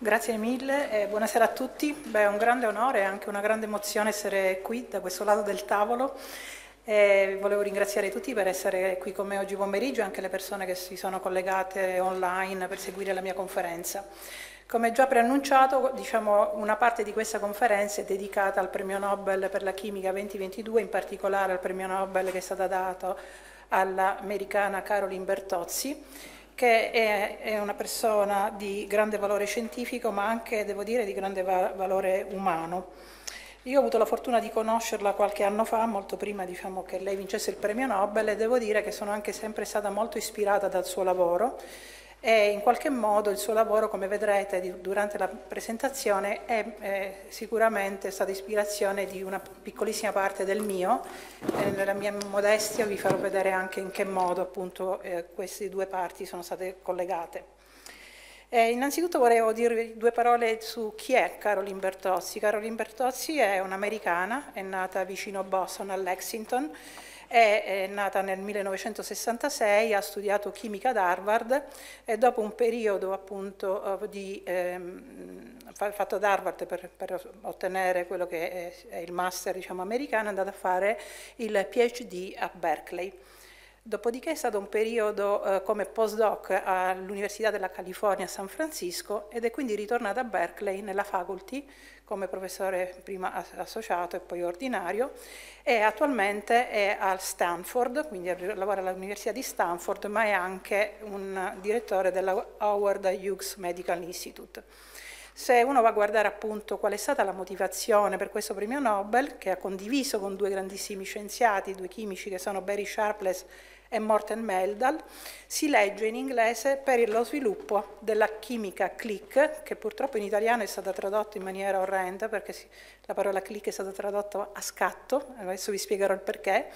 Grazie mille, eh, buonasera a tutti. Beh, è un grande onore e anche una grande emozione essere qui da questo lato del tavolo. Eh, volevo ringraziare tutti per essere qui con me oggi pomeriggio e anche le persone che si sono collegate online per seguire la mia conferenza. Come già preannunciato, diciamo, una parte di questa conferenza è dedicata al premio Nobel per la chimica 2022, in particolare al premio Nobel che è stato dato all'americana Caroline Bertozzi che è, è una persona di grande valore scientifico, ma anche, devo dire, di grande va- valore umano. Io ho avuto la fortuna di conoscerla qualche anno fa, molto prima diciamo, che lei vincesse il premio Nobel, e devo dire che sono anche sempre stata molto ispirata dal suo lavoro e in qualche modo il suo lavoro, come vedrete durante la presentazione, è eh, sicuramente stata ispirazione di una piccolissima parte del mio. Eh, nella mia modestia vi farò vedere anche in che modo appunto eh, queste due parti sono state collegate. Eh, innanzitutto vorrei dirvi due parole su chi è Caroline Bertozzi. Caroline Bertozzi è un'americana, è nata vicino a Boston, a Lexington, è, nata nel 1966, ha studiato chimica ad Harvard e dopo un periodo appunto eh, di, ehm, fatto ad Harvard per, per, ottenere quello che è, è il master diciamo, americano, è andata a fare il PhD a Berkeley. Dopodiché è stato un periodo eh, come postdoc all'Università della California a San Francisco ed è quindi ritornata a Berkeley nella faculty come professore prima associato e poi ordinario e attualmente è al Stanford, quindi lavora all'Università di Stanford, ma è anche un direttore della Howard Hughes Medical Institute. Se uno va a guardare appunto qual è stata la motivazione per questo premio Nobel, che ha condiviso con due grandissimi scienziati, due chimici che sono Barry Sharpless e Morten Meldal, si legge in inglese per lo sviluppo della chimica click, che purtroppo in italiano è stata tradotta in maniera orrenda perché la parola click è stata tradotta a scatto, adesso vi spiegherò il perché,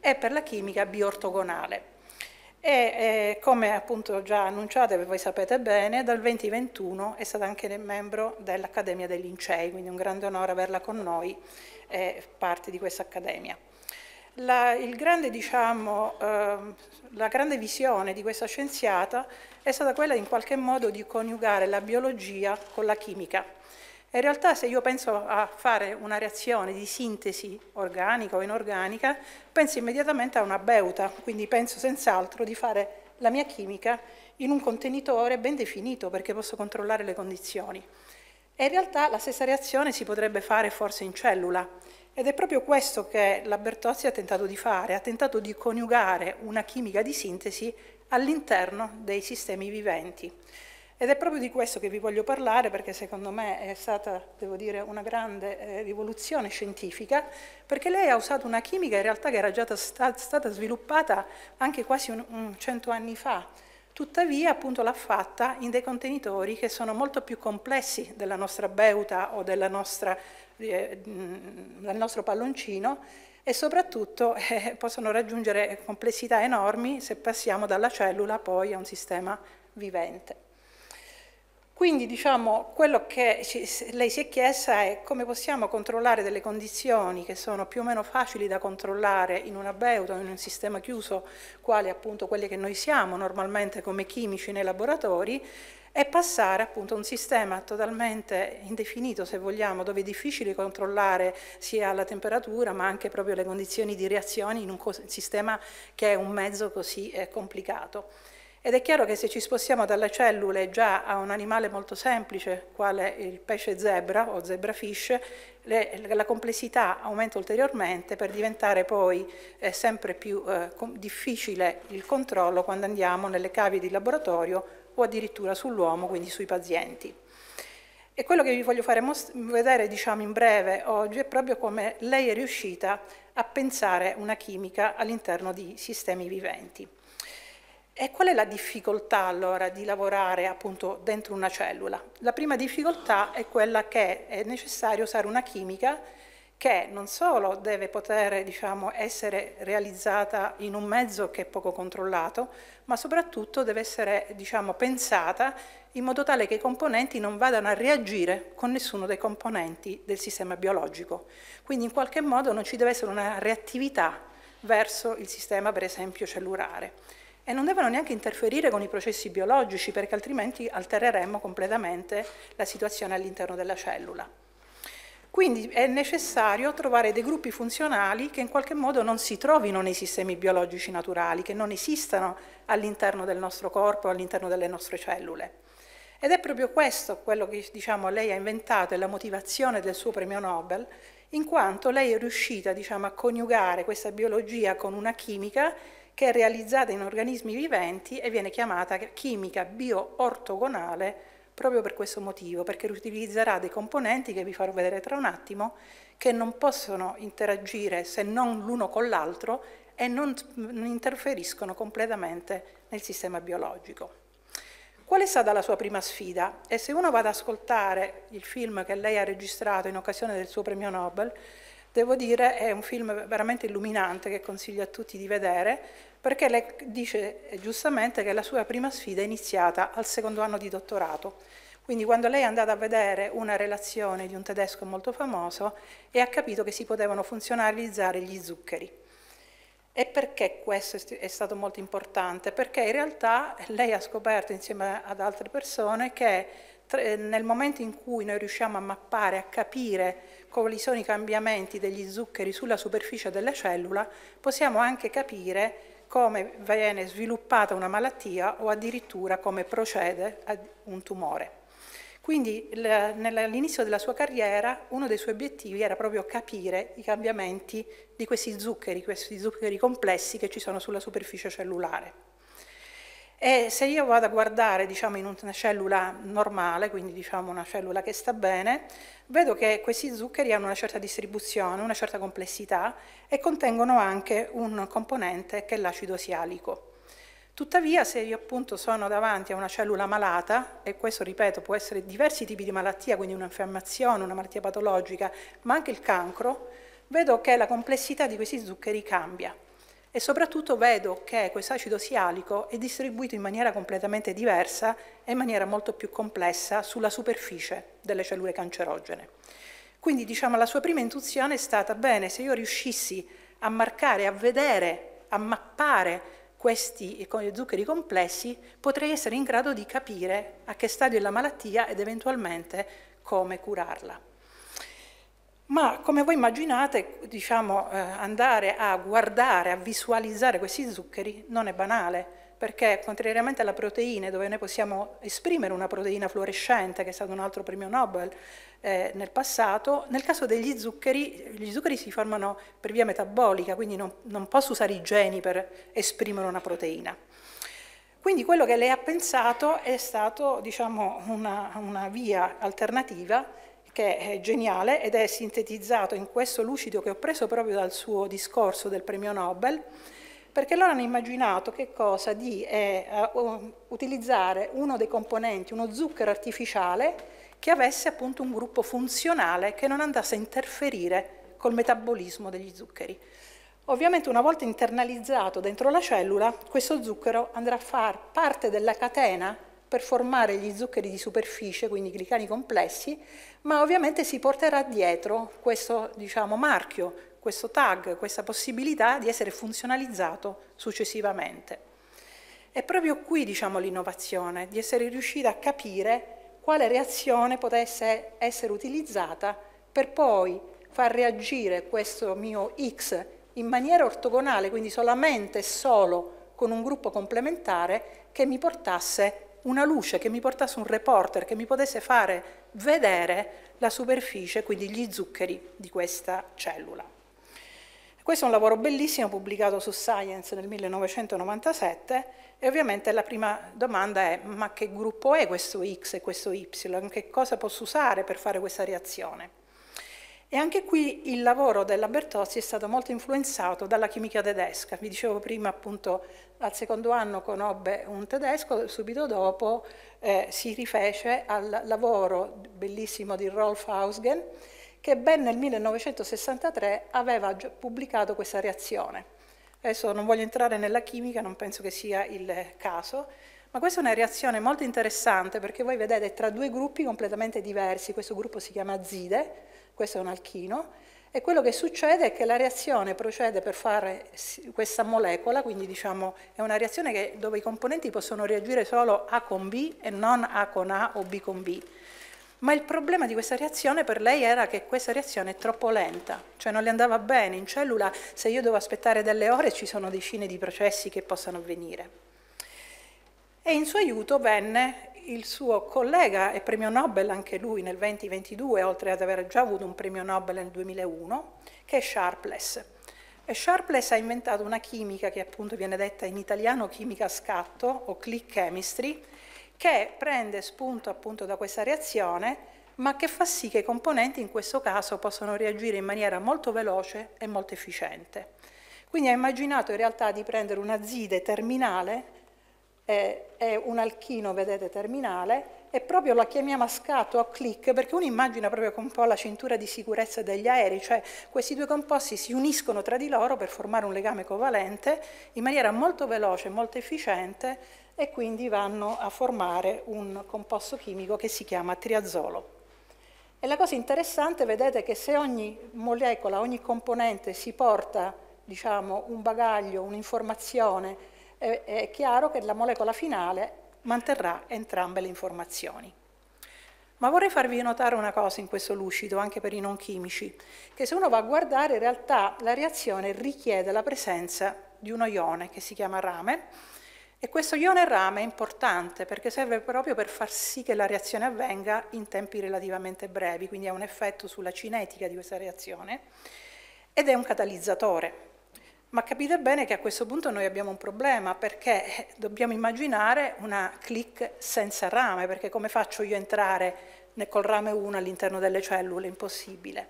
e per la chimica biortogonale. E eh, come appunto già annunciato e voi sapete bene, dal 2021 è stata anche membro dell'Accademia dei Lincei, quindi un grande onore averla con noi, eh, parte di questa accademia la, grande, diciamo, eh, la grande visione di questa scienziata è stata quella in qualche modo di coniugare la biologia con la chimica. In realtà se io penso a fare una reazione di sintesi organica o inorganica, penso immediatamente a una beuta, quindi penso senz'altro di fare la mia chimica in un contenitore ben definito perché posso controllare le condizioni. E in realtà la stessa reazione si potrebbe fare forse in cellula. Ed è proprio questo che la Bertozzi ha tentato di fare, ha tentato di coniugare una chimica di sintesi all'interno dei sistemi viventi. Ed è proprio di questo che vi voglio parlare perché secondo me è stata, devo dire, una grande eh, rivoluzione scientifica, perché lei ha usato una chimica in realtà che era già sta stata sviluppata anche quasi un, un cento anni fa, tuttavia appunto l'ha fatta in dei contenitori che sono molto più complessi della nostra beuta o della nostra eh, mm, dal nostro palloncino e soprattutto eh, possono raggiungere complessità enormi se passiamo dalla cellula poi a un sistema vivente. Quindi diciamo, quello che ci, lei si è chiesta è come possiamo controllare delle condizioni che sono più o meno facili da controllare in un abeuto, in un sistema chiuso, quali appunto quelle che noi siamo normalmente come chimici nei laboratori, e passare appunto a un sistema totalmente indefinito, se vogliamo, dove è difficile controllare sia la temperatura ma anche proprio le condizioni di reazione in un sistema che è un mezzo così eh, complicato. Ed è chiaro che se ci spostiamo dalle cellule già a un animale molto semplice, quale il pesce zebra o zebrafish, le, la complessità aumenta ulteriormente per diventare poi eh, sempre più eh, difficile il controllo quando andiamo nelle cavie di laboratorio o addirittura sull'uomo, quindi sui pazienti. E quello che vi voglio fare vedere diciamo, in breve oggi è proprio come lei è riuscita a pensare una chimica all'interno di sistemi viventi. E qual è la difficoltà allora di lavorare appunto dentro una cellula? La prima difficoltà è quella che è necessario usare una chimica che non solo deve poter diciamo, essere realizzata in un mezzo che è poco controllato, ma soprattutto deve essere diciamo, pensata in modo tale che i componenti non vadano a reagire con nessuno dei componenti del sistema biologico. Quindi in qualche modo non ci deve essere una reattività verso il sistema per esempio cellulare e non devono neanche interferire con i processi biologici perché altrimenti altereremmo completamente la situazione all'interno della cellula. Quindi è necessario trovare dei gruppi funzionali che in qualche modo non si trovino nei sistemi biologici naturali, che non esistano all'interno del nostro corpo, all'interno delle nostre cellule. Ed è proprio questo quello che diciamo, lei ha inventato e la motivazione del suo premio Nobel, in quanto lei è riuscita diciamo, a coniugare questa biologia con una chimica che è realizzata in organismi viventi e viene chiamata chimica bioortogonale proprio per questo motivo, perché utilizzerà dei componenti che vi farò vedere tra un attimo, che non possono interagire se non l'uno con l'altro e non, non interferiscono completamente nel sistema biologico. Qual è stata la sua prima sfida? E se uno va ad ascoltare il film che lei ha registrato in occasione del suo premio Nobel, devo dire è un film veramente illuminante che consiglio a tutti di vedere, perché lei dice eh, giustamente che la sua prima sfida è iniziata al secondo anno di dottorato. Quindi quando lei è andata a vedere una relazione di un tedesco molto famoso e ha capito che si potevano funzionalizzare gli zuccheri. E perché questo è stato molto importante? Perché in realtà lei ha scoperto insieme ad altre persone che eh, nel momento in cui noi riusciamo a mappare, a capire quali sono i cambiamenti degli zuccheri sulla superficie della cellula, possiamo anche capire come viene sviluppata una malattia o addirittura come procede un tumore. Quindi all'inizio della sua carriera uno dei suoi obiettivi era proprio capire i cambiamenti di questi zuccheri, questi zuccheri complessi che ci sono sulla superficie cellulare. E se io vado a guardare diciamo, in una cellula normale, quindi diciamo una cellula che sta bene, vedo che questi zuccheri hanno una certa distribuzione, una certa complessità e contengono anche un componente che è l'acido sialico. Tuttavia, se io appunto sono davanti a una cellula malata, e questo ripeto può essere diversi tipi di malattia, quindi un'infiammazione, una malattia patologica, ma anche il cancro, vedo che la complessità di questi zuccheri cambia e soprattutto vedo che questo acido sialico è distribuito in maniera completamente diversa e in maniera molto più complessa sulla superficie delle cellule cancerogene. Quindi diciamo la sua prima intuizione è stata bene, se io riuscissi a marcare, a vedere, a mappare questi zuccheri complessi, potrei essere in grado di capire a che stadio è la malattia ed eventualmente come curarla. Ma come voi immaginate, diciamo, eh, andare a guardare, a visualizzare questi zuccheri non è banale, perché contrariamente alla proteine, dove noi possiamo esprimere una proteina fluorescente, che è stato un altro premio Nobel eh, nel passato, nel caso degli zuccheri, gli zuccheri si formano per via metabolica, quindi non, non posso usare i geni per esprimere una proteina. Quindi quello che lei ha pensato è stato diciamo, una, una via alternativa che è geniale ed è sintetizzato in questo lucido che ho preso proprio dal suo discorso del premio Nobel, perché loro hanno immaginato che cosa di eh, utilizzare uno dei componenti, uno zucchero artificiale, che avesse appunto un gruppo funzionale che non andasse a interferire col metabolismo degli zuccheri. Ovviamente una volta internalizzato dentro la cellula, questo zucchero andrà a far parte della catena per formare gli zuccheri di superficie, quindi glicani complessi, ma ovviamente si porterà dietro questo diciamo, marchio, questo tag, questa possibilità di essere funzionalizzato successivamente. È proprio qui diciamo, l'innovazione, di essere riuscita a capire quale reazione potesse essere utilizzata per poi far reagire questo mio X in maniera ortogonale, quindi solamente e solo con un gruppo complementare che mi portasse una luce che mi portasse un reporter che mi potesse fare vedere la superficie, quindi gli zuccheri di questa cellula. Questo è un lavoro bellissimo pubblicato su Science nel 1997 e ovviamente la prima domanda è ma che gruppo è questo X e questo Y? Che cosa posso usare per fare questa reazione? E anche qui il lavoro della Bertozzi è stato molto influenzato dalla chimica tedesca. Vi dicevo prima appunto al secondo anno conobbe un tedesco, subito dopo eh, si rifece al lavoro bellissimo di Rolf Hausgen che ben nel 1963 aveva pubblicato questa reazione. Adesso non voglio entrare nella chimica, non penso che sia il caso, ma questa è una reazione molto interessante perché voi vedete tra due gruppi completamente diversi, questo gruppo si chiama Zide, questo è un alchino, e quello che succede è che la reazione procede per fare questa molecola, quindi diciamo è una reazione che, dove i componenti possono reagire solo A con B e non A con A o B con B. Ma il problema di questa reazione per lei era che questa reazione è troppo lenta, cioè non le andava bene. In cellula se io devo aspettare delle ore ci sono decine di processi che possono avvenire. E in suo aiuto venne il suo collega e premio Nobel anche lui nel 2022, oltre ad aver già avuto un premio Nobel nel 2001, che è Sharpless. E Sharpless ha inventato una chimica che appunto viene detta in italiano chimica a scatto o click chemistry, che prende spunto appunto da questa reazione, ma che fa sì che i componenti in questo caso possano reagire in maniera molto veloce e molto efficiente. Quindi ha immaginato in realtà di prendere una zide terminale eh, è un alchino, vedete, terminale, e proprio la chiamiamo a scatto, a click, perché uno immagina proprio un po' la cintura di sicurezza degli aerei, cioè questi due composti si uniscono tra di loro per formare un legame covalente in maniera molto veloce, molto efficiente e quindi vanno a formare un composto chimico che si chiama triazolo. E la cosa interessante, vedete, che se ogni molecola, ogni componente si porta diciamo, un bagaglio, un'informazione, è, è chiaro che la molecola finale manterrà entrambe le informazioni. Ma vorrei farvi notare una cosa in questo lucido, anche per i non chimici, che se uno va a guardare in realtà la reazione richiede la presenza di uno ione che si chiama rame e questo ione rame è importante perché serve proprio per far sì che la reazione avvenga in tempi relativamente brevi, quindi ha un effetto sulla cinetica di questa reazione ed è un catalizzatore. Ma capite bene che a questo punto noi abbiamo un problema perché eh, dobbiamo immaginare una click senza rame, perché come faccio io a entrare col rame 1 all'interno delle cellule? Impossibile.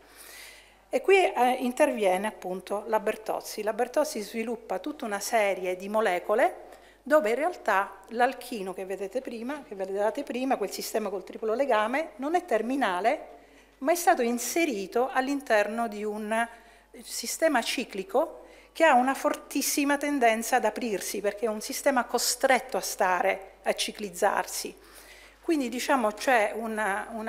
E qui eh, interviene appunto la Bertozzi. La Bertozzi sviluppa tutta una serie di molecole dove in realtà l'alchino che vedete prima, che vedevate prima, quel sistema col triplo legame, non è terminale, ma è stato inserito all'interno di un eh, sistema ciclico che ha una fortissima tendenza ad aprirsi, perché è un sistema costretto a stare, a ciclizzarsi. Quindi diciamo, c'è un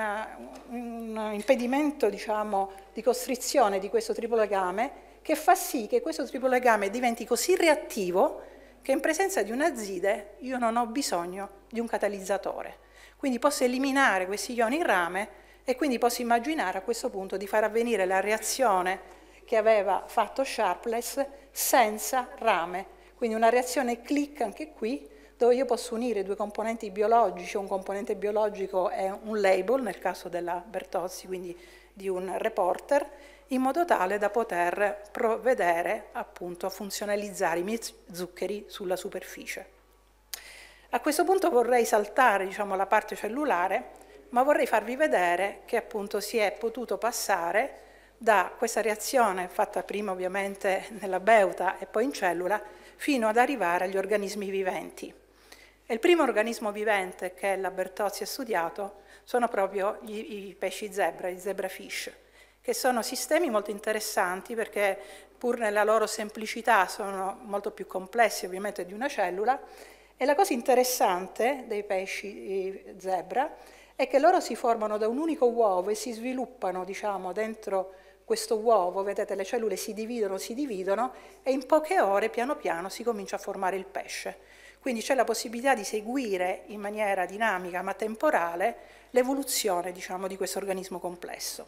impedimento diciamo, di costrizione di questo tripologame che fa sì che questo tripologame diventi così reattivo che in presenza di un'azide io non ho bisogno di un catalizzatore. Quindi posso eliminare questi ioni in rame e quindi posso immaginare a questo punto di far avvenire la reazione che aveva fatto Sharpless senza rame. Quindi una reazione click anche qui, dove io posso unire due componenti biologici, un componente biologico e un label, nel caso della Bertozzi, quindi di un reporter, in modo tale da poter provvedere appunto a funzionalizzare i miei zuccheri sulla superficie. A questo punto vorrei saltare diciamo, la parte cellulare, ma vorrei farvi vedere che appunto si è potuto passare da questa reazione fatta prima ovviamente nella beuta e poi in cellula fino ad arrivare agli organismi viventi. E il primo organismo vivente che la Bertozzi ha studiato sono proprio gli, i pesci zebra, i zebrafish, che sono sistemi molto interessanti perché pur nella loro semplicità sono molto più complessi ovviamente di una cellula e la cosa interessante dei pesci zebra è che loro si formano da un unico uovo e si sviluppano diciamo, dentro questo uovo, vedete le cellule si dividono, si dividono e in poche ore piano piano si comincia a formare il pesce. Quindi c'è la possibilità di seguire in maniera dinamica ma temporale l'evoluzione diciamo, di questo organismo complesso.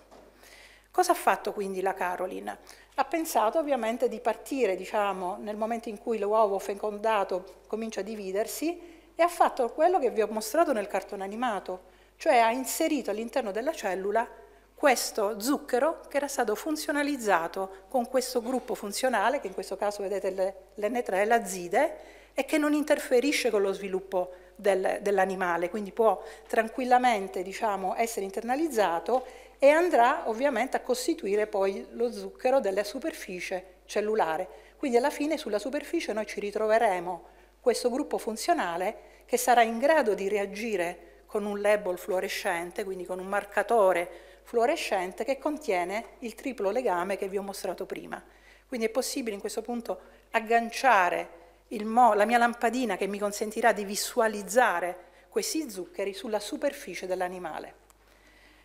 Cosa ha fatto quindi la Caroline? Ha pensato ovviamente di partire diciamo, nel momento in cui l'uovo fecondato comincia a dividersi e ha fatto quello che vi ho mostrato nel cartone animato, cioè ha inserito all'interno della cellula questo zucchero che era stato funzionalizzato con questo gruppo funzionale, che in questo caso vedete l'N3, l'azide, e che non interferisce con lo sviluppo del, dell'animale, quindi può tranquillamente diciamo, essere internalizzato e andrà ovviamente a costituire poi lo zucchero della superficie cellulare. Quindi alla fine sulla superficie noi ci ritroveremo questo gruppo funzionale che sarà in grado di reagire con un label fluorescente, quindi con un marcatore fluorescente che contiene il triplo legame che vi ho mostrato prima. Quindi è possibile in questo punto agganciare la mia lampadina che mi consentirà di visualizzare questi zuccheri sulla superficie dell'animale.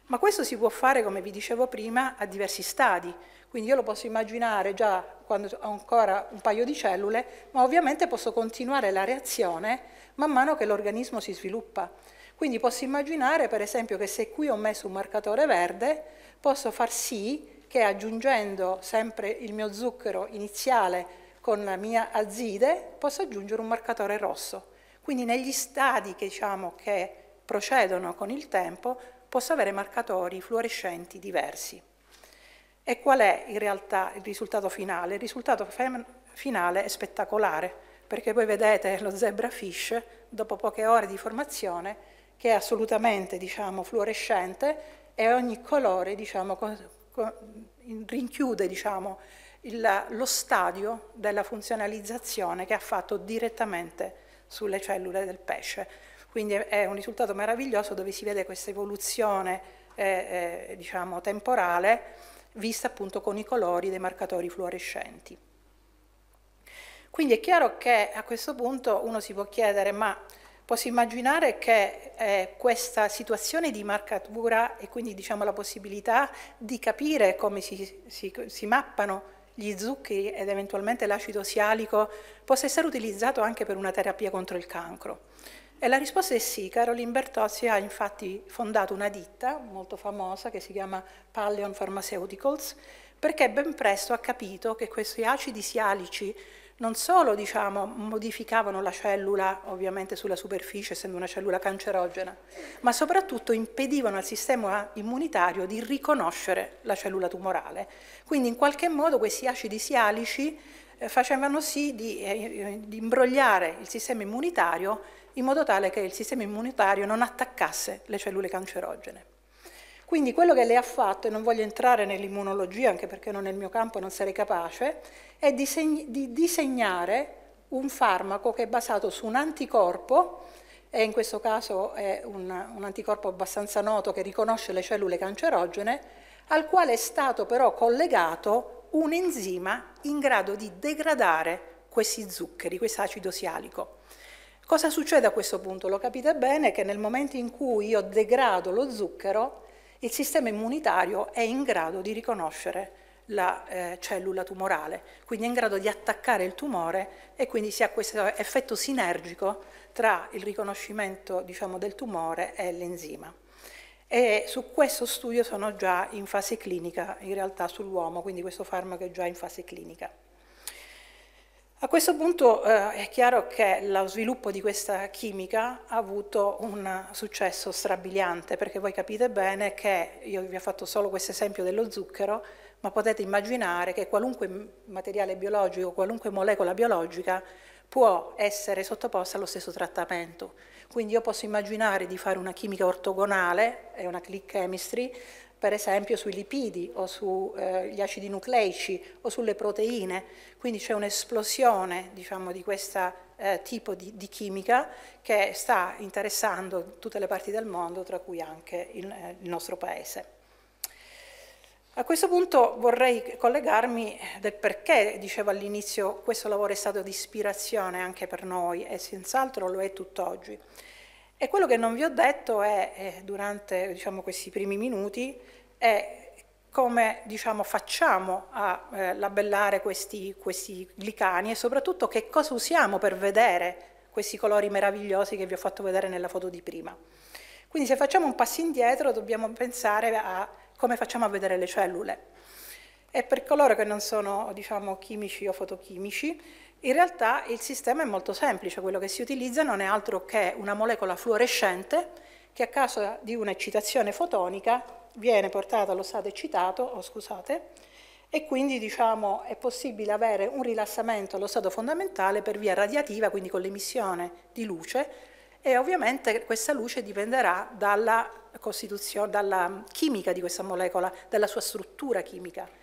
Ma questo si può fare, come vi dicevo prima, a diversi stadi, quindi io lo posso immaginare già quando ho ancora un paio di cellule, ma ovviamente posso continuare la reazione man mano che l'organismo si sviluppa. Quindi posso immaginare per esempio che se qui ho messo un marcatore verde posso far sì che aggiungendo sempre il mio zucchero iniziale con la mia azide posso aggiungere un marcatore rosso. Quindi negli stadi che, diciamo, che procedono con il tempo posso avere marcatori fluorescenti diversi. E qual è in realtà il risultato finale? Il risultato finale è spettacolare, perché voi vedete lo zebra fish, dopo poche ore di formazione, che è assolutamente diciamo, fluorescente e ogni colore diciamo, rinchiude diciamo, il, lo stadio della funzionalizzazione che ha fatto direttamente sulle cellule del pesce. Quindi è un risultato meraviglioso dove si vede questa evoluzione eh, eh, diciamo, temporale vista appunto con i colori dei marcatori fluorescenti. Quindi è chiaro che a questo punto uno si può chiedere ma Posso immaginare che eh, questa situazione di marcatura e quindi diciamo, la possibilità di capire come si, si, si mappano gli zuccheri ed eventualmente l'acido sialico possa essere utilizzato anche per una terapia contro il cancro? E la risposta è sì, Caroline Bertozzi ha infatti fondato una ditta molto famosa che si chiama Pallion Pharmaceuticals perché ben presto ha capito che questi acidi sialici non solo diciamo, modificavano la cellula, ovviamente sulla superficie, essendo una cellula cancerogena, ma soprattutto impedivano al sistema immunitario di riconoscere la cellula tumorale. Quindi in qualche modo questi acidi sialici eh, facevano sì di, eh, eh, di imbrogliare il sistema immunitario in modo tale che il sistema immunitario non attaccasse le cellule cancerogene. Quindi quello che lei ha fatto, e non voglio entrare nell'immunologia anche perché non è il mio campo, e non sarei capace, è disegn di disegnare un farmaco che è basato su un anticorpo, e in questo caso è un, un anticorpo abbastanza noto che riconosce le cellule cancerogene, al quale è stato però collegato un enzima in grado di degradare questi zuccheri, questo acido sialico. Cosa succede a questo punto? Lo capite bene che nel momento in cui io degrado lo zucchero, il sistema immunitario è in grado di riconoscere la eh, cellula tumorale, quindi è in grado di attaccare il tumore e quindi si ha questo effetto sinergico tra il riconoscimento diciamo, del tumore e l'enzima. E su questo studio sono già in fase clinica, in realtà sull'uomo, quindi questo farmaco è già in fase clinica. A questo punto eh, è chiaro che lo sviluppo di questa chimica ha avuto un successo strabiliante, perché voi capite bene che io vi ho fatto solo questo esempio dello zucchero, ma potete immaginare che qualunque materiale biologico, qualunque molecola biologica può essere sottoposta allo stesso trattamento. Quindi io posso immaginare di fare una chimica ortogonale, è una click chemistry, per esempio sui lipidi o sugli eh, acidi nucleici o sulle proteine, quindi c'è un'esplosione diciamo, di questo eh, tipo di, di, chimica che sta interessando tutte le parti del mondo, tra cui anche il, eh, il nostro paese. A questo punto vorrei collegarmi del perché, dicevo all'inizio, questo lavoro è stato di ispirazione anche per noi e senz'altro lo è tutt'oggi. E quello che non vi ho detto è, eh, durante diciamo, questi primi minuti è come diciamo, facciamo a eh, labellare questi, questi, glicani e soprattutto che cosa usiamo per vedere questi colori meravigliosi che vi ho fatto vedere nella foto di prima. Quindi se facciamo un passo indietro dobbiamo pensare a come facciamo a vedere le cellule. E per coloro che non sono diciamo, chimici o fotochimici, in realtà il sistema è molto semplice, quello che si utilizza non è altro che una molecola fluorescente che a causa di un'eccitazione fotonica viene portata allo stato eccitato, oh, scusate, e quindi diciamo, è possibile avere un rilassamento allo stato fondamentale per via radiativa, quindi con l'emissione di luce, e ovviamente questa luce dipenderà dalla, dalla chimica di questa molecola, dalla sua struttura chimica.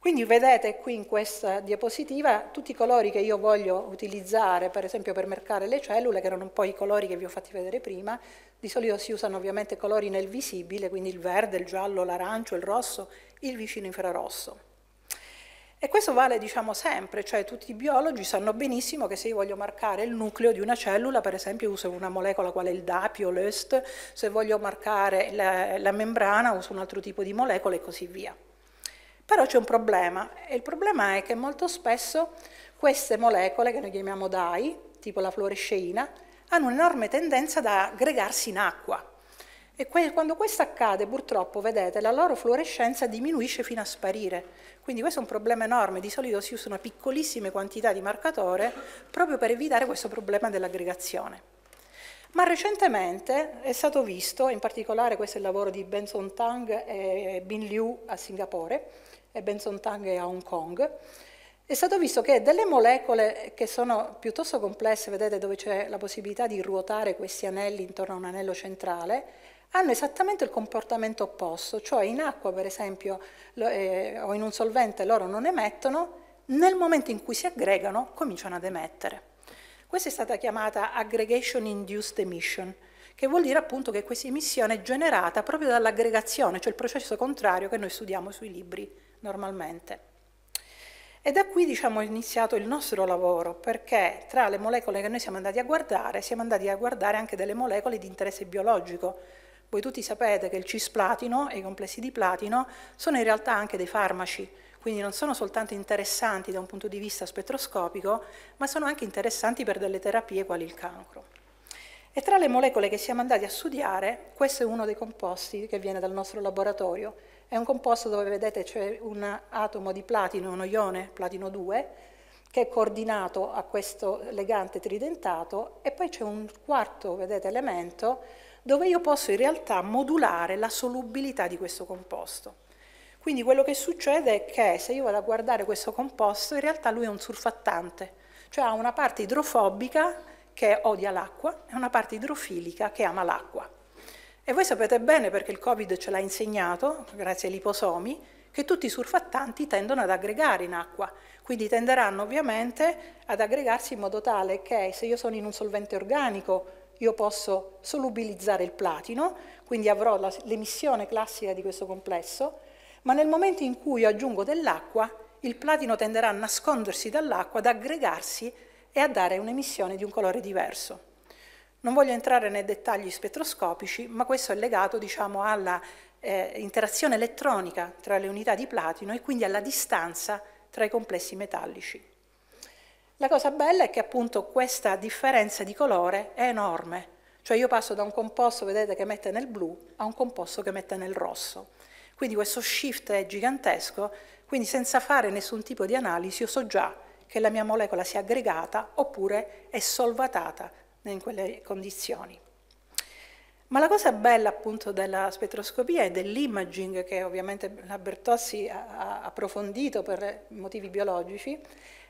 Quindi vedete qui in questa diapositiva tutti i colori che io voglio utilizzare, per esempio per marcare le cellule, che erano un po' i colori che vi ho fatti vedere prima, di solito si usano ovviamente colori nel visibile, quindi il verde, il giallo, l'arancio, il rosso, il vicino infrarosso. E questo vale diciamo sempre, cioè tutti i biologi sanno benissimo che se io voglio marcare il nucleo di una cellula, per esempio uso una molecola quale il DAPI o l'EST, se voglio marcare la, la membrana uso un altro tipo di molecola e così via. Però c'è un problema e il problema è che molto spesso queste molecole, che noi chiamiamo DAI, tipo la fluoresceina, hanno un'enorme tendenza ad aggregarsi in acqua. E quando questo accade, purtroppo, vedete, la loro fluorescenza diminuisce fino a sparire. Quindi questo è un problema enorme, di solito si usano piccolissime quantità di marcatore proprio per evitare questo problema dell'aggregazione. Ma recentemente è stato visto, in particolare questo è il lavoro di Benson Tang e Bin Liu a Singapore, e Benson Tang e a Hong Kong, è stato visto che delle molecole che sono piuttosto complesse, vedete dove c'è la possibilità di ruotare questi anelli intorno a un anello centrale, hanno esattamente il comportamento opposto, cioè in acqua per esempio eh, o in un solvente loro non emettono, nel momento in cui si aggregano cominciano ad emettere. Questa è stata chiamata aggregation induced emission, che vuol dire appunto che questa emissione è generata proprio dall'aggregazione, cioè il processo contrario che noi studiamo sui libri normalmente. E da qui diciamo, è iniziato il nostro lavoro, perché tra le molecole che noi siamo andati a guardare, siamo andati a guardare anche delle molecole di interesse biologico. Voi tutti sapete che il cisplatino e i complessi di platino sono in realtà anche dei farmaci, quindi non sono soltanto interessanti da un punto di vista spettroscopico, ma sono anche interessanti per delle terapie quali il cancro. E tra le molecole che siamo andati a studiare, questo è uno dei composti che viene dal nostro laboratorio, è un composto dove vedete c'è un atomo di platino, uno ione platino 2, che è coordinato a questo legante tridentato e poi c'è un quarto, vedete, elemento dove io posso in realtà modulare la solubilità di questo composto. Quindi quello che succede è che se io vado a guardare questo composto, in realtà lui è un surfattante, cioè ha una parte idrofobica che odia l'acqua e una parte idrofilica che ama l'acqua. E voi sapete bene, perché il Covid ce l'ha insegnato, grazie ai liposomi, che tutti i surfattanti tendono ad aggregare in acqua, quindi tenderanno ovviamente ad aggregarsi in modo tale che se io sono in un solvente organico io posso solubilizzare il platino, quindi avrò l'emissione classica di questo complesso, ma nel momento in cui aggiungo dell'acqua il platino tenderà a nascondersi dall'acqua, ad aggregarsi e a dare un'emissione di un colore diverso. Non voglio entrare nei dettagli spettroscopici, ma questo è legato diciamo, alla eh, interazione elettronica tra le unità di platino e quindi alla distanza tra i complessi metallici. La cosa bella è che appunto questa differenza di colore è enorme, cioè io passo da un composto, vedete, che mette nel blu a un composto che mette nel rosso. Quindi questo shift è gigantesco, quindi senza fare nessun tipo di analisi io so già che la mia molecola sia aggregata oppure è solvatata in quelle condizioni. Ma la cosa bella appunto della spettroscopia e dell'imaging, che ovviamente la Bertossi ha approfondito per motivi biologici,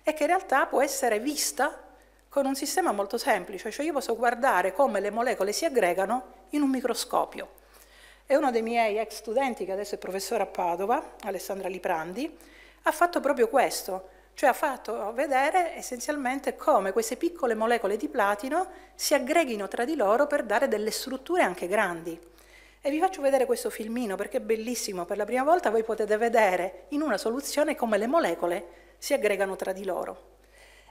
è che in realtà può essere vista con un sistema molto semplice, cioè io posso guardare come le molecole si aggregano in un microscopio. E uno dei miei ex studenti, che adesso è professore a Padova, Alessandra Liprandi, ha fatto proprio questo cioè ha fatto vedere essenzialmente come queste piccole molecole di platino si aggreghino tra di loro per dare delle strutture anche grandi. E vi faccio vedere questo filmino perché è bellissimo, per la prima volta voi potete vedere in una soluzione come le molecole si aggregano tra di loro.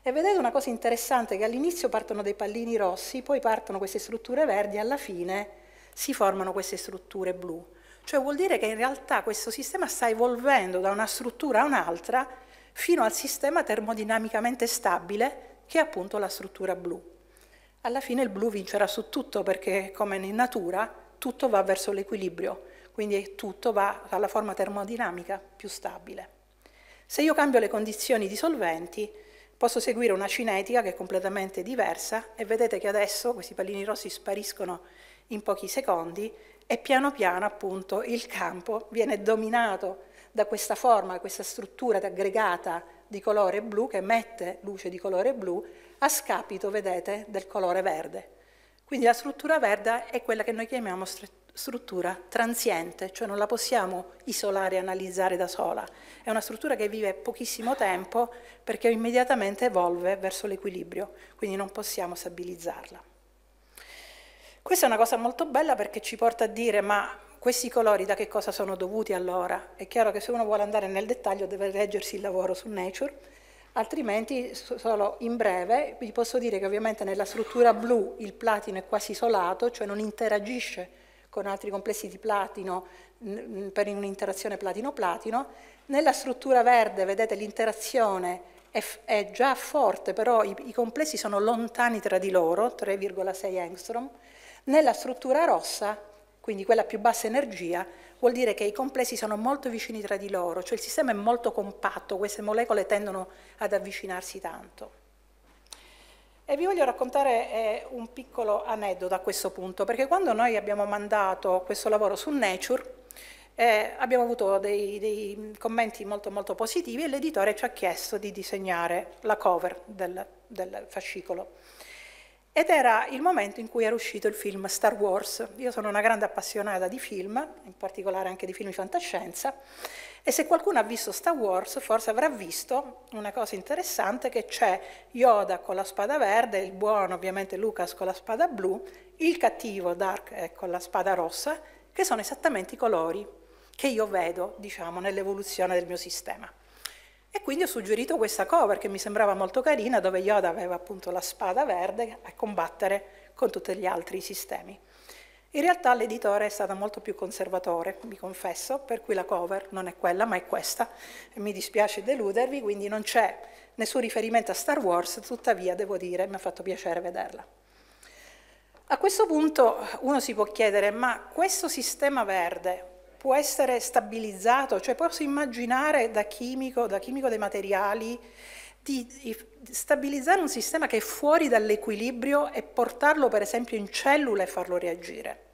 E vedete una cosa interessante che all'inizio partono dei pallini rossi, poi partono queste strutture verdi e alla fine si formano queste strutture blu. Cioè vuol dire che in realtà questo sistema sta evolvendo da una struttura a un'altra fino al sistema termodinamicamente stabile che è appunto la struttura blu. Alla fine il blu vincerà su tutto perché come in natura tutto va verso l'equilibrio, quindi tutto va alla forma termodinamica più stabile. Se io cambio le condizioni di solventi, posso seguire una cinetica che è completamente diversa e vedete che adesso questi pallini rossi spariscono in pochi secondi e piano piano appunto il campo viene dominato da questa forma, questa struttura aggregata di colore blu che emette luce di colore blu a scapito, vedete, del colore verde. Quindi la struttura verde è quella che noi chiamiamo struttura transiente, cioè non la possiamo isolare e analizzare da sola. È una struttura che vive pochissimo tempo perché immediatamente evolve verso l'equilibrio, quindi non possiamo stabilizzarla. Questa è una cosa molto bella perché ci porta a dire ma questi colori da che cosa sono dovuti allora? È chiaro che se uno vuole andare nel dettaglio deve leggersi il lavoro su Nature, altrimenti solo in breve vi posso dire che ovviamente nella struttura blu il platino è quasi isolato, cioè non interagisce con altri complessi di platino per un'interazione platino-platino. Nella struttura verde vedete l'interazione è, già forte, però i complessi sono lontani tra di loro, 3,6 angstrom. Nella struttura rossa quindi quella più bassa energia, vuol dire che i complessi sono molto vicini tra di loro, cioè il sistema è molto compatto, queste molecole tendono ad avvicinarsi tanto. E vi voglio raccontare eh, un piccolo aneddoto a questo punto, perché quando noi abbiamo mandato questo lavoro su Nature, eh, abbiamo avuto dei, dei, commenti molto molto positivi e l'editore ci ha chiesto di disegnare la cover del, del fascicolo ed era il momento in cui era uscito il film Star Wars. Io sono una grande appassionata di film, in particolare anche di film di fantascienza, e se qualcuno ha visto Star Wars forse avrà visto una cosa interessante che c'è Yoda con la spada verde, il buono ovviamente Lucas con la spada blu, il cattivo Dark eh, con la spada rossa, che sono esattamente i colori che io vedo diciamo, nell'evoluzione del mio sistema. E quindi ho suggerito questa cover che mi sembrava molto carina, dove Yoda aveva appunto la spada verde a combattere con tutti gli altri sistemi. In realtà l'editore è stato molto più conservatore, vi confesso, per cui la cover non è quella, ma è questa. E mi dispiace deludervi, quindi non c'è nessun riferimento a Star Wars, tuttavia devo dire mi ha fatto piacere vederla. A questo punto uno si può chiedere, ma questo sistema verde può essere stabilizzato, cioè posso immaginare da chimico, da chimico dei materiali, di, di stabilizzare un sistema che è fuori dall'equilibrio e portarlo per esempio in cellula e farlo reagire.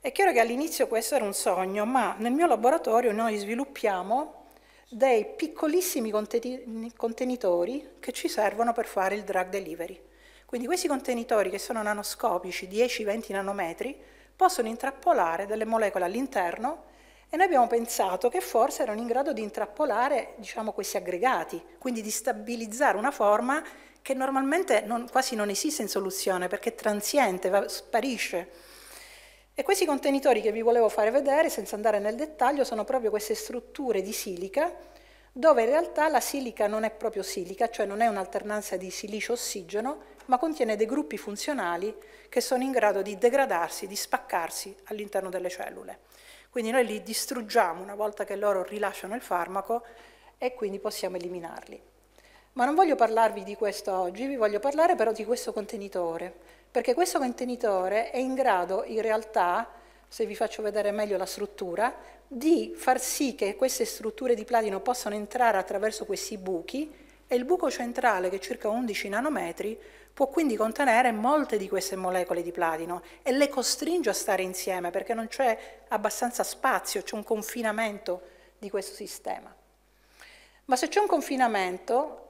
È chiaro che all'inizio questo era un sogno, ma nel mio laboratorio noi sviluppiamo dei piccolissimi contenitori che ci servono per fare il drug delivery. Quindi questi contenitori che sono nanoscopici, 10-20 nanometri, possono intrappolare delle molecole all'interno e noi abbiamo pensato che forse erano in grado di intrappolare diciamo, questi aggregati, quindi di stabilizzare una forma che normalmente non, quasi non esiste in soluzione perché è transiente, va, sparisce. E questi contenitori che vi volevo fare vedere, senza andare nel dettaglio, sono proprio queste strutture di silica, dove in realtà la silica non è proprio silica, cioè non è un'alternanza di silicio-ossigeno, ma contiene dei gruppi funzionali che sono in grado di degradarsi, di spaccarsi all'interno delle cellule. Quindi noi li distruggiamo una volta che loro rilasciano il farmaco e quindi possiamo eliminarli. Ma non voglio parlarvi di questo oggi, vi voglio parlare però di questo contenitore, perché questo contenitore è in grado in realtà, se vi faccio vedere meglio la struttura, di far sì che queste strutture di platino possano entrare attraverso questi buchi e il buco centrale, che è circa 11 nanometri, può quindi contenere molte di queste molecole di platino e le costringe a stare insieme perché non c'è abbastanza spazio, c'è un confinamento di questo sistema. Ma se c'è un confinamento,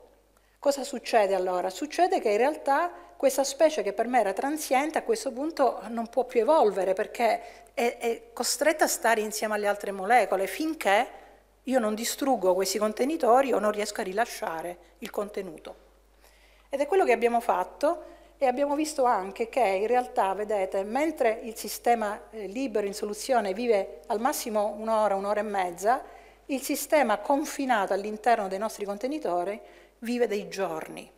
cosa succede allora? Succede che in realtà questa specie che per me era transiente a questo punto non può più evolvere perché è, è costretta a stare insieme alle altre molecole finché io non distruggo questi contenitori o non riesco a rilasciare il contenuto. Ed è quello che abbiamo fatto e abbiamo visto anche che in realtà, vedete, mentre il sistema eh, libero in soluzione vive al massimo un'ora, un'ora e mezza, il sistema confinato all'interno dei nostri contenitori vive dei giorni.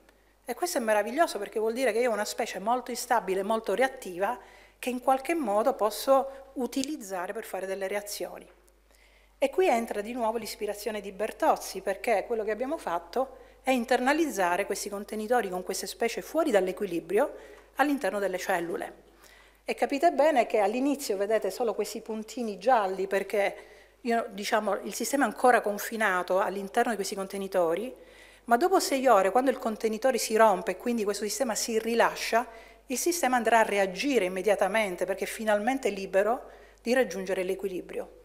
E questo è meraviglioso perché vuol dire che io ho una specie molto instabile, molto reattiva, che in qualche modo posso utilizzare per fare delle reazioni. E qui entra di nuovo l'ispirazione di Bertozzi, perché quello che abbiamo fatto è internalizzare questi contenitori con queste specie fuori dall'equilibrio all'interno delle cellule. E capite bene che all'inizio vedete solo questi puntini gialli perché io, diciamo, il sistema è ancora confinato all'interno di questi contenitori, ma dopo sei ore, quando il contenitore si rompe e quindi questo sistema si rilascia, il sistema andrà a reagire immediatamente perché è finalmente libero di raggiungere l'equilibrio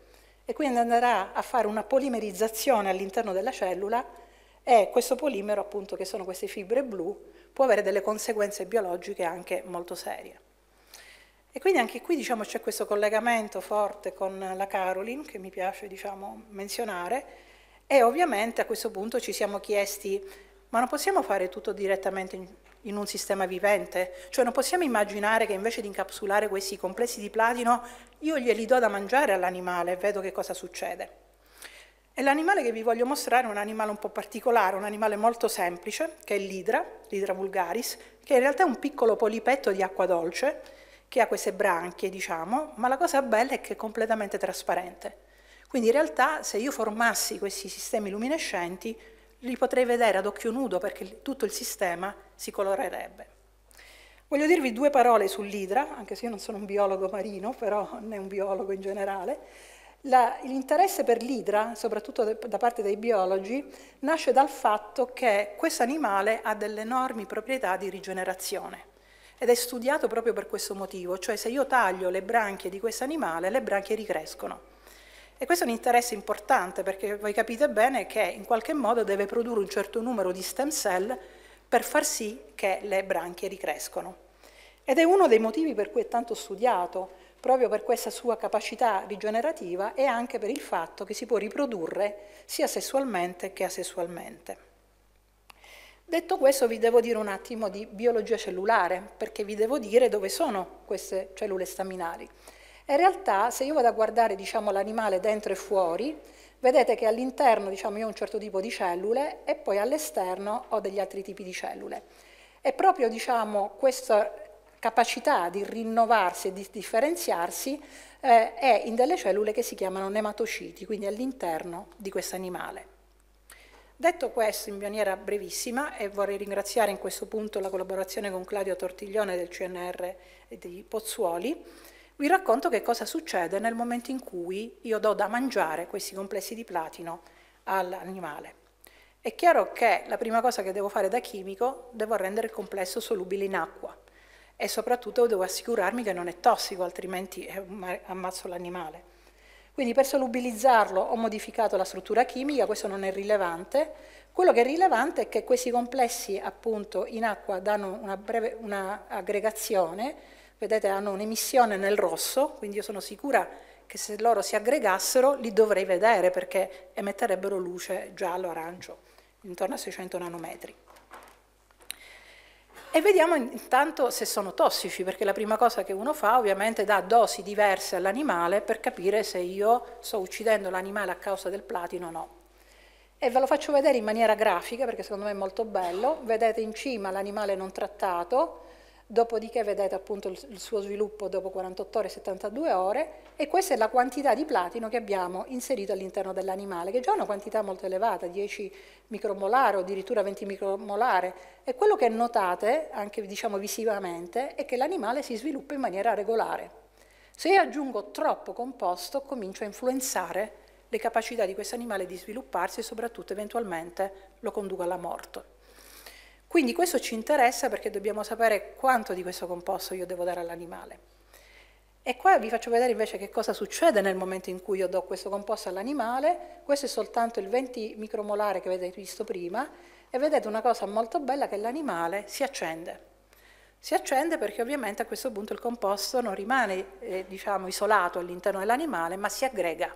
e quindi andrà a fare una polimerizzazione all'interno della cellula e questo polimero, appunto, che sono queste fibre blu, può avere delle conseguenze biologiche anche molto serie. E quindi anche qui diciamo, c'è questo collegamento forte con la Caroline, che mi piace diciamo, menzionare, e ovviamente a questo punto ci siamo chiesti, ma non possiamo fare tutto direttamente in, in un sistema vivente? Cioè non possiamo immaginare che invece di incapsulare questi complessi di platino io glieli do da mangiare all'animale e vedo che cosa succede. E l'animale che vi voglio mostrare è un animale un po' particolare, un animale molto semplice, che è l'idra, l'idra vulgaris, che in realtà è un piccolo polipetto di acqua dolce, che ha queste branchie, diciamo, ma la cosa bella è che è completamente trasparente. Quindi in realtà se io formassi questi sistemi luminescenti, li potrei vedere ad occhio nudo perché tutto il sistema è si colorerebbe. Voglio dirvi due parole sull'idra, anche se io non sono un biologo marino, però né un biologo in generale. l'interesse per l'idra, soprattutto da parte dei biologi, nasce dal fatto che questo animale ha delle enormi proprietà di rigenerazione ed è studiato proprio per questo motivo, cioè se io taglio le branchie di questo animale, le branchie ricrescono. E questo è un interesse importante perché voi capite bene che in qualche modo deve produrre un certo numero di stem cell per far sì che le branchie ricrescono. Ed è uno dei motivi per cui è tanto studiato, proprio per questa sua capacità rigenerativa e anche per il fatto che si può riprodurre sia sessualmente che asessualmente. Detto questo vi devo dire un attimo di biologia cellulare, perché vi devo dire dove sono queste cellule staminali. In realtà se io vado a guardare diciamo, l'animale dentro e fuori, vedete che all'interno diciamo, io ho un certo tipo di cellule e poi all'esterno ho degli altri tipi di cellule. E proprio diciamo, questa capacità di rinnovarsi e di differenziarsi eh, è in delle cellule che si chiamano nematociti, quindi all'interno di questo animale. Detto questo in maniera brevissima, e vorrei ringraziare in questo punto la collaborazione con Claudio Tortiglione del CNR di Pozzuoli, vi racconto che cosa succede nel momento in cui io do da mangiare questi complessi di platino all'animale. È chiaro che la prima cosa che devo fare da chimico, devo rendere il complesso solubile in acqua e soprattutto devo assicurarmi che non è tossico, altrimenti eh, ammazzo l'animale. Quindi per solubilizzarlo ho modificato la struttura chimica, questo non è rilevante. Quello che è rilevante è che questi complessi appunto in acqua danno una, breve, una aggregazione vedete hanno un'emissione nel rosso, quindi io sono sicura che se loro si aggregassero li dovrei vedere perché emetterebbero luce giallo-arancio, intorno a 600 nanometri. E vediamo intanto se sono tossici, perché la prima cosa che uno fa ovviamente dà dosi diverse all'animale per capire se io sto uccidendo l'animale a causa del platino o no. E ve lo faccio vedere in maniera grafica, perché secondo me è molto bello. Vedete in cima l'animale non trattato, dopodiché vedete appunto il, suo sviluppo dopo 48 ore e 72 ore e questa è la quantità di platino che abbiamo inserito all'interno dell'animale, che è già una quantità molto elevata, 10 micromolare o addirittura 20 micromolare e quello che notate anche diciamo visivamente è che l'animale si sviluppa in maniera regolare. Se io aggiungo troppo composto comincio a influenzare le capacità di questo animale di svilupparsi e soprattutto eventualmente lo conduco alla morte. Quindi questo ci interessa perché dobbiamo sapere quanto di questo composto io devo dare all'animale. E qua vi faccio vedere invece che cosa succede nel momento in cui io do questo composto all'animale. Questo è soltanto il 20 micromolare che avete visto prima e vedete una cosa molto bella che l'animale si accende. Si accende perché ovviamente a questo punto il composto non rimane eh, diciamo, isolato all'interno dell'animale, ma si aggrega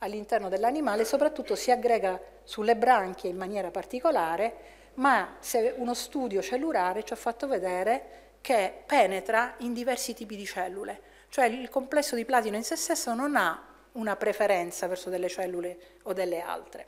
all'interno dell'animale e soprattutto si aggrega sulle branchie in maniera particolare ma uno studio cellulare ci ha fatto vedere che penetra in diversi tipi di cellule, cioè il complesso di platino in se stesso non ha una preferenza verso delle cellule o delle altre.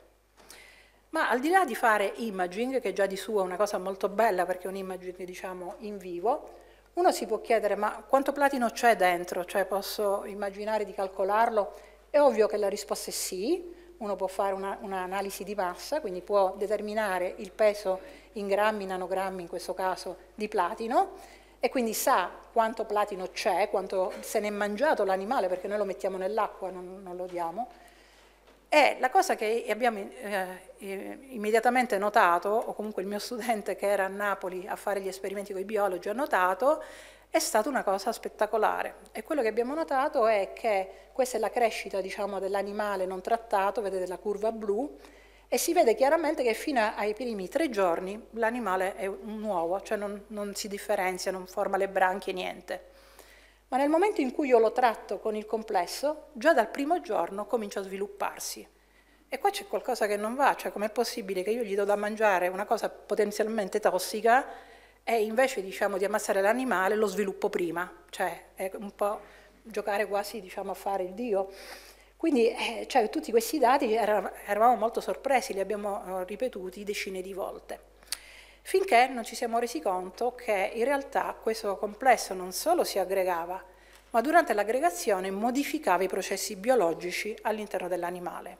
Ma al di là di fare imaging, che già di suo è una cosa molto bella perché è un imaging diciamo in vivo, uno si può chiedere ma quanto platino c'è dentro? Cioè posso immaginare di calcolarlo? È ovvio che la risposta è sì, uno può fare un'analisi una di massa, quindi può determinare il peso in grammi, nanogrammi in questo caso, di platino e quindi sa quanto platino c'è, quanto se ne è mangiato l'animale perché noi lo mettiamo nell'acqua, non, non, lo diamo. E la cosa che abbiamo eh, immediatamente notato, o comunque il mio studente che era a Napoli a fare gli esperimenti con i biologi ha notato, è stata una cosa spettacolare e quello che abbiamo notato è che questa è la crescita diciamo, dell'animale non trattato, vedete la curva blu, e si vede chiaramente che fino ai primi tre giorni l'animale è un uovo, cioè non, non si differenzia, non forma le branchie, niente. Ma nel momento in cui io lo tratto con il complesso, già dal primo giorno comincia a svilupparsi. E qua c'è qualcosa che non va, cioè com'è possibile che io gli do da mangiare una cosa potenzialmente tossica e invece diciamo, di ammazzare l'animale lo sviluppo prima, cioè è un po' giocare quasi diciamo, a fare il dio. Quindi eh, cioè, tutti questi dati eravamo molto sorpresi, li abbiamo eh, ripetuti decine di volte finché non ci siamo resi conto che in realtà questo complesso non solo si aggregava, ma durante l'aggregazione modificava i processi biologici all'interno dell'animale.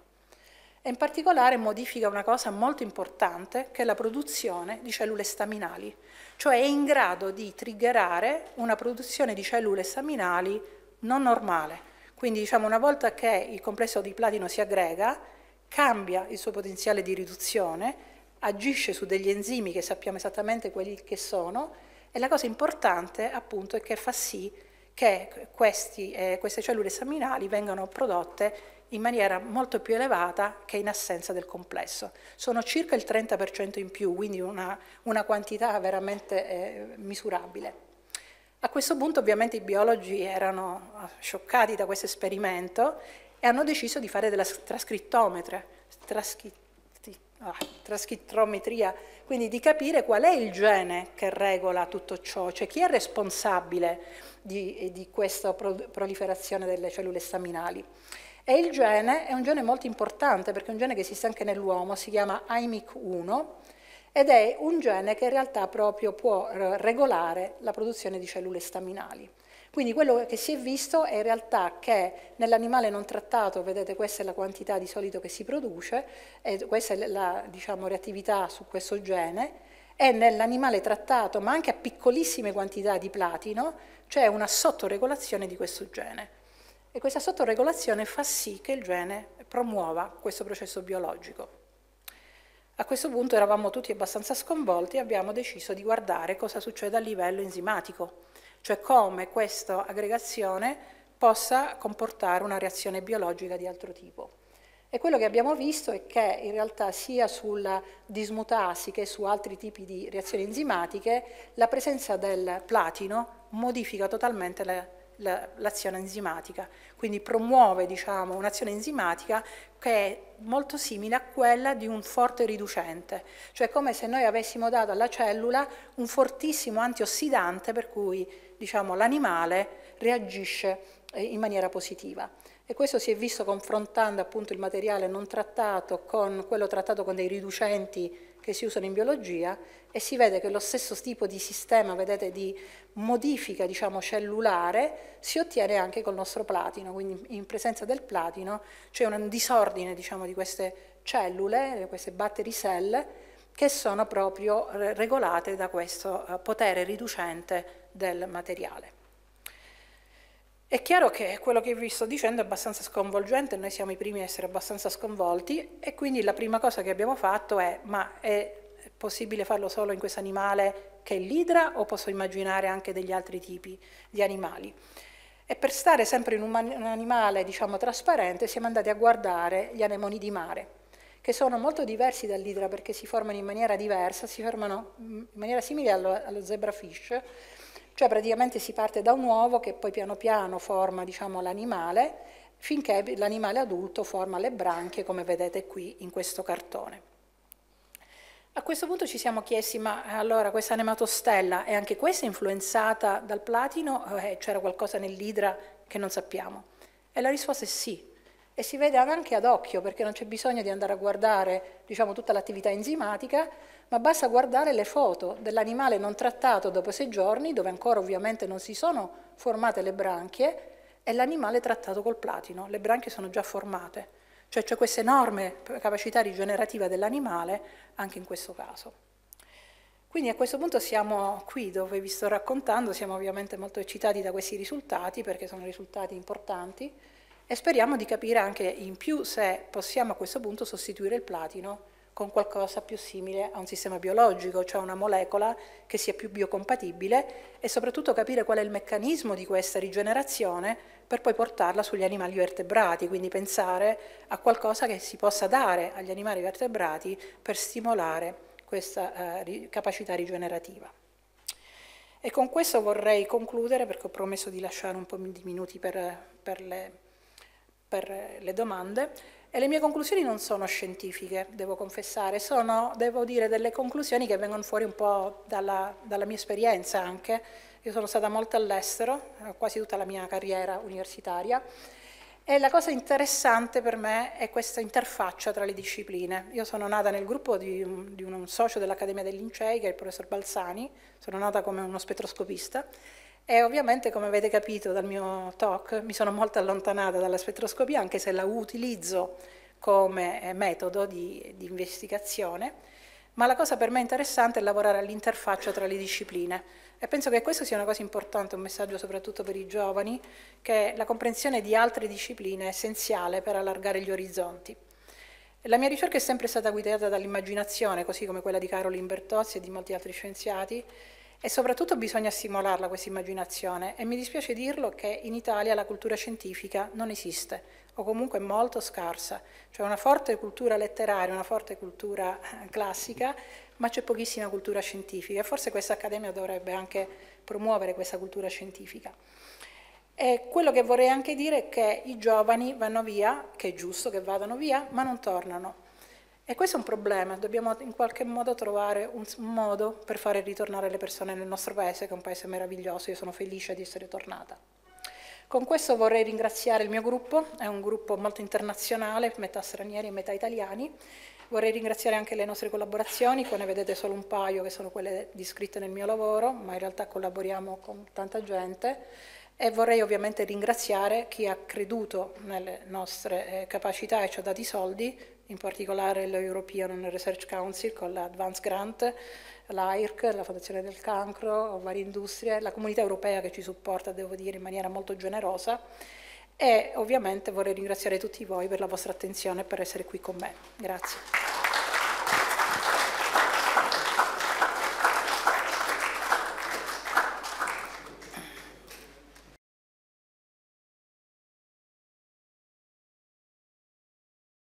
E in particolare modifica una cosa molto importante che è la produzione di cellule staminali, cioè è in grado di triggerare una produzione di cellule staminali non normale. Quindi diciamo una volta che il complesso di platino si aggrega, cambia il suo potenziale di riduzione, agisce su degli enzimi che sappiamo esattamente quelli che sono e la cosa importante appunto è che fa sì che questi, eh, queste cellule staminali vengano prodotte in maniera molto più elevata che in assenza del complesso. Sono circa il 30% in più, quindi una, una quantità veramente eh, misurabile. A questo punto ovviamente i biologi erano eh, scioccati da questo esperimento e hanno deciso di fare della trascrittometria, traschi, ah, trascrittometria, quindi di capire qual è il gene che regola tutto ciò, cioè chi è responsabile di, di questa proliferazione delle cellule staminali. E il gene è un gene molto importante perché è un gene che esiste anche nell'uomo, si chiama IMIC1 ed è un gene che in realtà proprio può eh, regolare la produzione di cellule staminali. Quindi quello che si è visto è in realtà che nell'animale non trattato, vedete questa è la quantità di solito che si produce, questa è la diciamo, reattività su questo gene, e nell'animale trattato, ma anche a piccolissime quantità di platino, c'è una sottoregolazione di questo gene. E questa sottoregolazione fa sì che il gene promuova questo processo biologico. A questo punto eravamo tutti abbastanza sconvolti e abbiamo deciso di guardare cosa succede a livello enzimatico, cioè come questa aggregazione possa comportare una reazione biologica di altro tipo. E quello che abbiamo visto è che in realtà sia sulla dismutasi che su altri tipi di reazioni enzimatiche la presenza del platino modifica totalmente la l'azione la, enzimatica, quindi promuove diciamo, un'azione enzimatica che è molto simile a quella di un forte riducente, cioè come se noi avessimo dato alla cellula un fortissimo antiossidante per cui diciamo, l'animale reagisce eh, in maniera positiva. E questo si è visto confrontando appunto il materiale non trattato con quello trattato con dei riducenti che si usano in biologia e si vede che lo stesso tipo di sistema, vedete, di modifica diciamo, cellulare si ottiene anche col nostro platino, quindi in presenza del platino c'è un disordine diciamo, di queste cellule, di queste battery cell, che sono proprio regolate da questo eh, potere riducente del materiale. È chiaro che quello che vi sto dicendo è abbastanza sconvolgente, noi siamo i primi a essere abbastanza sconvolti e quindi la prima cosa che abbiamo fatto è ma è possibile farlo solo in questo animale che è l'idra o posso immaginare anche degli altri tipi di animali? E per stare sempre in un, animale diciamo trasparente siamo andati a guardare gli anemoni di mare, che sono molto diversi dall'idra perché si formano in maniera diversa, si formano mm, in maniera simile allo, allo zebrafish, cioè praticamente si parte da un uovo che poi piano piano forma diciamo, l'animale, finché l'animale adulto forma le branchie, come vedete qui in questo cartone. A questo punto ci siamo chiesti, ma allora questa nematostella è anche questa influenzata dal platino? Eh, c'era qualcosa nell'idra che non sappiamo? E la risposta è sì, e si vede anche ad occhio perché non c'è bisogno di andare a guardare diciamo, tutta l'attività enzimatica, ma basta guardare le foto dell'animale non trattato dopo sei giorni, dove ancora ovviamente non si sono formate le branchie, e l'animale trattato col platino, le branchie sono già formate, cioè c'è questa enorme capacità rigenerativa dell'animale anche in questo caso. Quindi a questo punto siamo qui dove vi sto raccontando, siamo ovviamente molto eccitati da questi risultati perché sono risultati importanti e speriamo di capire anche in più se possiamo a questo punto sostituire il platino con qualcosa più simile a un sistema biologico, cioè una molecola che sia più biocompatibile e soprattutto capire qual è il meccanismo di questa rigenerazione per poi portarla sugli animali vertebrati, quindi pensare a qualcosa che si possa dare agli animali vertebrati per stimolare questa eh, capacità rigenerativa. E con questo vorrei concludere perché ho promesso di lasciare un po' di minuti per, per, le, per le domande. E le mie conclusioni non sono scientifiche, devo confessare, sono, devo dire, delle conclusioni che vengono fuori un po' dalla, dalla mia esperienza anche. Io sono stata molto all'estero, eh, quasi tutta la mia carriera universitaria, e la cosa interessante per me è questa interfaccia tra le discipline. Io sono nata nel gruppo di, un, di un socio dell'Accademia dei Lincei, che è il professor Balsani, sono nata come uno spettroscopista, e ovviamente, come avete capito dal mio talk, mi sono molto allontanata dalla spettroscopia, anche se la utilizzo come eh, metodo di, di investigazione, ma la cosa per me interessante è lavorare all'interfaccia tra le discipline e penso che questo sia una cosa importante, un messaggio soprattutto per i giovani, che la comprensione di altre discipline è essenziale per allargare gli orizzonti. La mia ricerca è sempre stata guidata dall'immaginazione, così come quella di Caroline Bertozzi e di molti altri scienziati, e soprattutto bisogna stimolarla questa immaginazione e mi dispiace dirlo che in Italia la cultura scientifica non esiste o comunque è molto scarsa, C'è una forte cultura letteraria, una forte cultura eh, classica, ma c'è pochissima cultura scientifica. Forse questa accademia dovrebbe anche promuovere questa cultura scientifica. E quello che vorrei anche dire è che i giovani vanno via, che è giusto che vadano via, ma non tornano. E questo è un problema, dobbiamo in qualche modo trovare un modo per fare ritornare le persone nel nostro paese, che è un paese meraviglioso, io sono felice di essere tornata. Con questo vorrei ringraziare il mio gruppo, è un gruppo molto internazionale, metà stranieri e metà italiani. Vorrei ringraziare anche le nostre collaborazioni, qua ne vedete solo un paio che sono quelle descritte nel mio lavoro, ma in realtà collaboriamo con tanta gente e vorrei ovviamente ringraziare chi ha creduto nelle nostre eh, capacità e ci ha dato i soldi in particolare l'European Research Council con l'Advanced Grant, l'AIRC, la Fondazione del Cancro, varie industrie, la comunità europea che ci supporta, devo dire, in maniera molto generosa e ovviamente vorrei ringraziare tutti voi per la vostra attenzione e per essere qui con me. Grazie.